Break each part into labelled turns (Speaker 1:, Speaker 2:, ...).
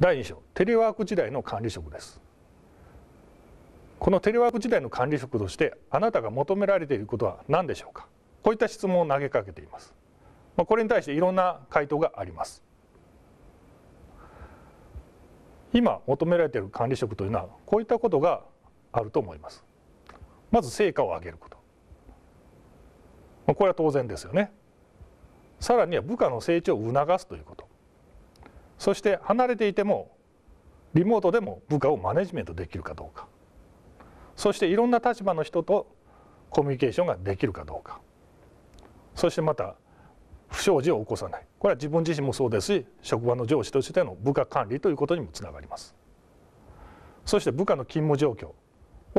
Speaker 1: 第2章テレワーク時代の管理職ですこのテレワーク時代の管理職としてあなたが求められていることは何でしょうかこういった質問を投げかけていますまあ、これに対していろんな回答があります今求められている管理職というのはこういったことがあると思いますまず成果を上げること、まあ、これは当然ですよねさらには部下の成長を促すということそして離れていてもリモートでも部下をマネジメントできるかどうかそしていろんな立場の人とコミュニケーションができるかどうかそしてまた不祥事を起こさないこれは自分自身もそうですし職場の上司としての部下管理ということにもつながりますそして部下の勤務状況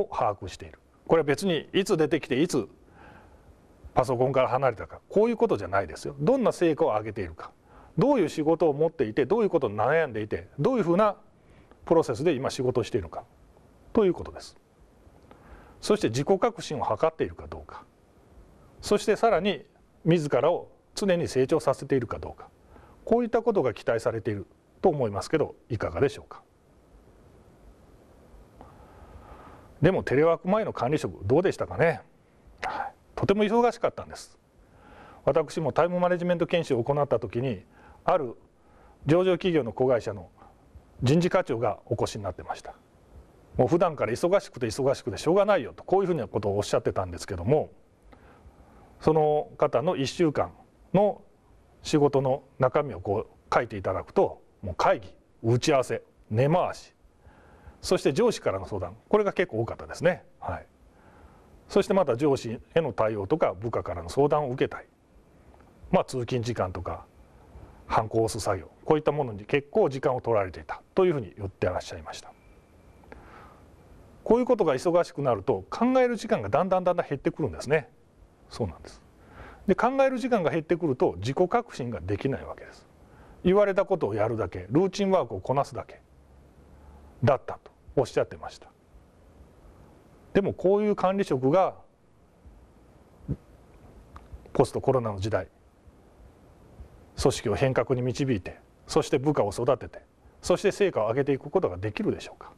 Speaker 1: を把握しているこれは別にいつ出てきていつパソコンから離れたかこういうことじゃないですよどんな成果を上げているかどういう仕事を持っていてどういうことに悩んでいてどういうふうなプロセスで今仕事をしているのかということですそして自己革新を図っているかどうかそしてさらに自らを常に成長させているかどうかこういったことが期待されていると思いますけどいかがでしょうかでもテレワーク前の管理職どうでしたかね、とても忙しかったんです私もタイムマネジメント研修を行った時にある上場企業の子会社の人事課長がお越しになってましたもう普段から忙しくて忙しくてしょうがないよとこういうふうなことをおっしゃってたんですけどもその方の1週間の仕事の中身をこう書いていただくともう会議打ち合わせ根回しそして上司からの相談これが結構多かったですね、はい、そしてまた上司への対応とか部下からの相談を受けたいまあ通勤時間とか犯行を押す作業こういったものに結構時間を取られていたというふうに言ってらっしゃいましたこういうことが忙しくなると考える時間がだんだんだんだん減ってくるんですねそうなんですで考える時間が減ってくると自己革新ができないわけです言われたことをやるだけルーチンワークをこなすだけだったとおっしゃってましたでもこういう管理職がポストコロナの時代組織を変革に導いてそして部下を育ててそして成果を上げていくことができるでしょうか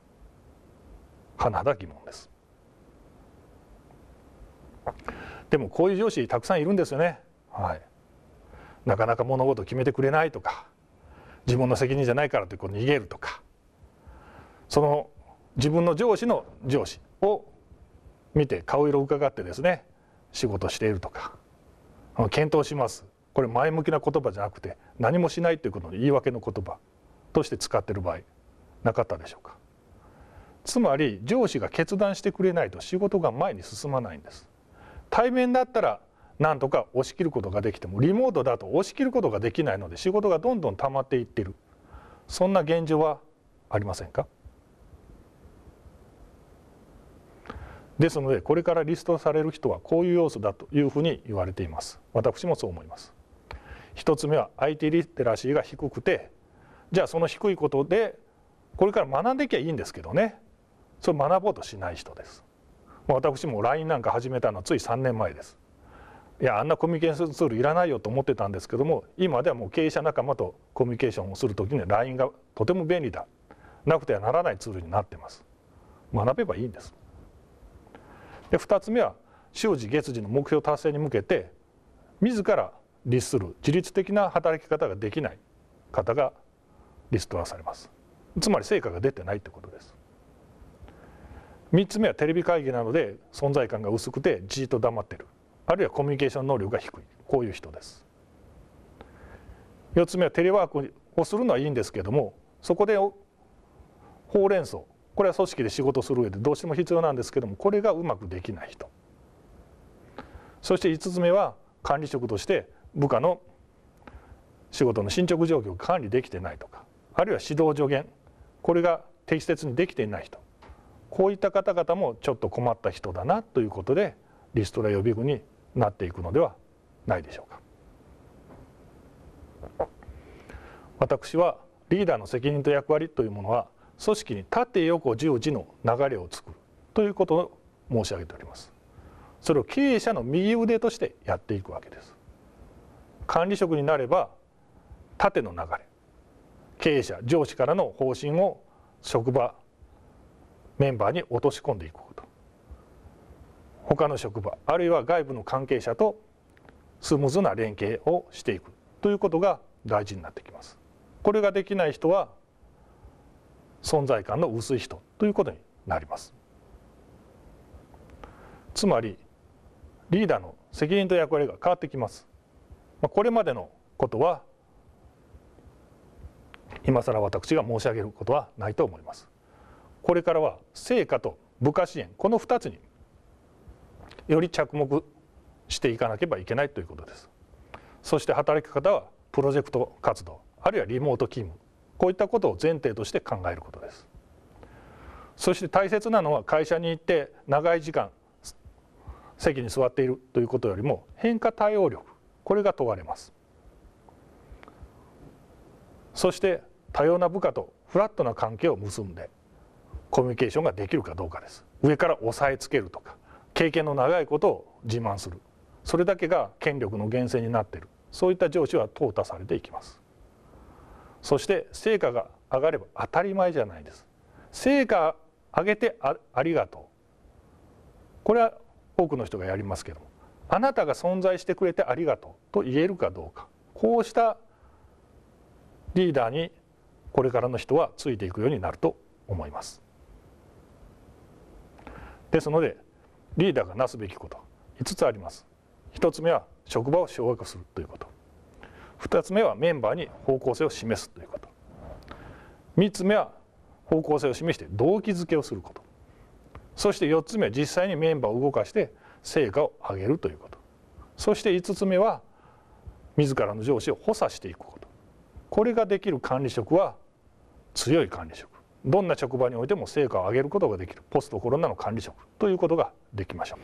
Speaker 1: 甚だ疑問ですでもこういう上司たくさんいるんですよね、はい、なかなか物事を決めてくれないとか自分の責任じゃないからとこう逃げるとかその自分の上司の上司を見て顔色を伺ってですね仕事しているとか検討しますこれ前向きな言葉じゃなくて何もしないということの言い訳の言葉として使ってる場合なかったでしょうかつまり上司が決断してくれないと仕事が前に進まないんです対面だったらなんとか押し切ることができてもリモートだと押し切ることができないので仕事がどんどん溜まっていってるそんな現状はありませんかですのでこれからリストされる人はこういう要素だというふうに言われています私もそう思います1つ目は IT リテラシーが低くてじゃあその低いことでこれから学んでいきゃいいんですけどねそれ学ぼうとしない人です。私も LINE なんか始めたのはつい3年前です。いやあんなコミュニケーションツールいらないよと思ってたんですけども今ではもう経営者仲間とコミュニケーションをする時に LINE がとても便利だなくてはならないツールになってます学べばいいんですで2つ目は週次月次の目標達成に向けて自ら律する自律的な働き方ができない方がリストラされますつまり成果が出てないってことです3つ目はテレビ会議なので存在感が薄くてじっと黙ってるあるいはコミュニケーション能力が低いこういう人です4つ目はテレワークをするのはいいんですけれどもそこでほうれん草これは組織で仕事する上でどうしても必要なんですけれどもこれがうまくできない人そして5つ目は管理職として部下の仕事の進捗状況を管理できてないとかあるいは指導助言これが適切にできていない人こういった方々もちょっと困った人だなということでリストラ予備軍になっていくのではないでしょうか私はリーダーの責任と役割というものは組織に縦横十字の流れを作るということを申し上げておりますそれを経営者の右腕としてやっていくわけです管理職になれば縦の流れ経営者上司からの方針を職場メンバーに落とし込んでいくこと他の職場あるいは外部の関係者とスムーズな連携をしていくということが大事になってきます。これができない人は存在感の薄い人ということになります。つまりリーダーの責任と役割が変わってきます。まあ、これまでのことは今更私が申し上げることはないと思います。これからは成果と部下支援この2つにより着目していかなければいけないということです。そして働き方はプロジェクト活動あるいはリモート勤務こういったことを前提として考えることです。そして大切なのは会社に行って長い時間席に座っているということよりも変化対応力これが問われますそして多様な部下とフラットな関係を結んでコミュニケーションができるかどうかです上から押さえつけるとか経験の長いことを自慢するそれだけが権力の源泉になっているそういった上司は淘汰されていきますそして成果が上がれば当たり前じゃないです成果上げてありがとうこれは多くの人がやりますけどもあなたが存在してくれてありがとうと言えるかどうかこうしたリーダーにこれからの人はついていくようになると思います。ですのでリーダーがなすべきこと5つあります。1つ目は職場を掌握するということ2つ目はメンバーに方向性を示すということ3つ目は方向性を示して動機づけをすることそして4つ目は実際にメンバーを動かして成果を上げるということそして5つ目は自らの上司を補佐していくことこれができる管理職は強い管理職どんな職場においても成果を上げることができるポストコロナの管理職ということができましょう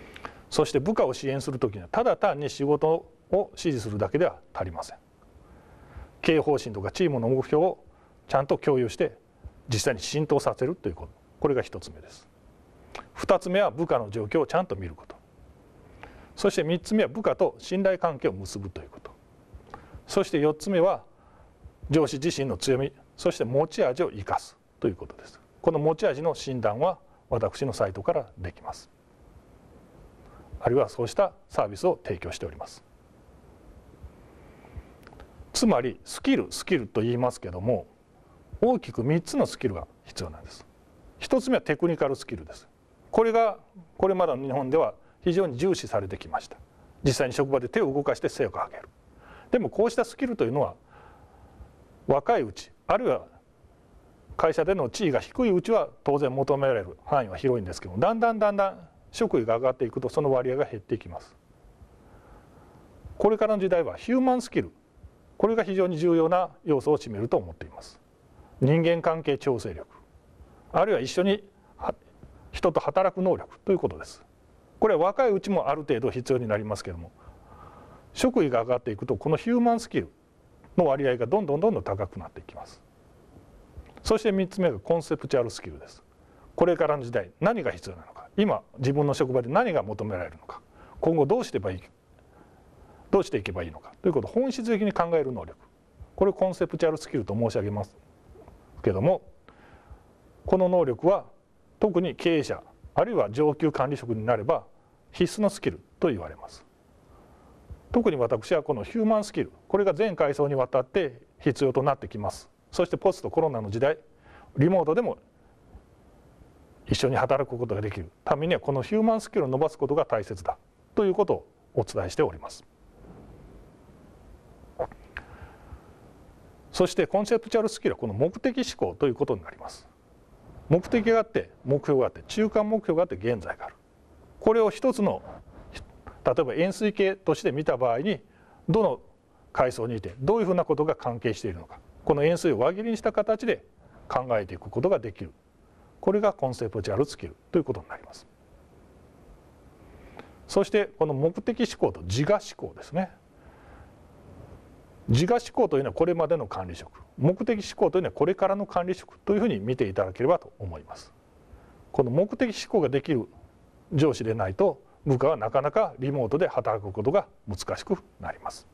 Speaker 1: そして部下を支援する時にはただ単に仕事を指示するだけでは足りません経営方針とかチームの目標をちゃんと共有して実際に浸透させるということこれが1つ目です2つ目は部下の状況をちゃんと見ることそして3つ目は部下と信頼関係を結ぶということそして4つ目は上司自身の強みそして持ち味を生かすということですこの持ち味の診断は私のサイトからできますあるいはそうしたサービスを提供しておりますつまりスキルスキルと言いますけども大きく3つのスキルが必要なんです1つ目はテクニカルスキルですこれがこれまでの日本では非常に重視されてきました実際に職場で手を動かして成果を上げるでもこうしたスキルというのは若いうちあるいは会社での地位が低いうちは当然求められる範囲は広いんですけどもだんだんだんだん職位が上がっていくとその割合が減っていきますこれからの時代はヒューマンスキルこれが非常に重要な要素を占めると思っています人間関係調整力あるいは一緒に人と働く能力ということですこれは若いうちもある程度必要になりますけども職位が上がっていくとこのヒューマンスキルの割合がどんどんどんどん高くなっていきますそして3つ目がコンセプチュアルスキルですこれからの時代何が必要なのか今自分の職場で何が求められるのか今後どうしてばいいどうしていけばいいのかということを本質的に考える能力これをコンセプチュアルスキルと申し上げますけどもこの能力は特に経営者あるいは上級管理職になれば必須のスキルと言われます特に私はこのヒューマンスキルこれが全階層にわたって必要となってきますそしてポストコロナの時代リモートでも一緒に働くことができるためにはこのヒューマンスキルを伸ばすことが大切だということをお伝えしておりますそしてコンセプチュアルスキルはこの目的思考ということになります目的があって目標があって中間目標があって現在があるこれを一つの例えば円錐形として見た場合にどの階層にいてどういうふうなことが関係しているのかこの円錐を輪切りにした形で考えていくことができるこれがコンセプチュアルスキルということになりますそしてこの目的思考と自我思考ですね自我思考というのはこれまでの管理職目的思考というのはこれからの管理職というふうに見ていただければと思いますこの目的思考ができる上司でないと部下はなかなかリモートで働くことが難しくなります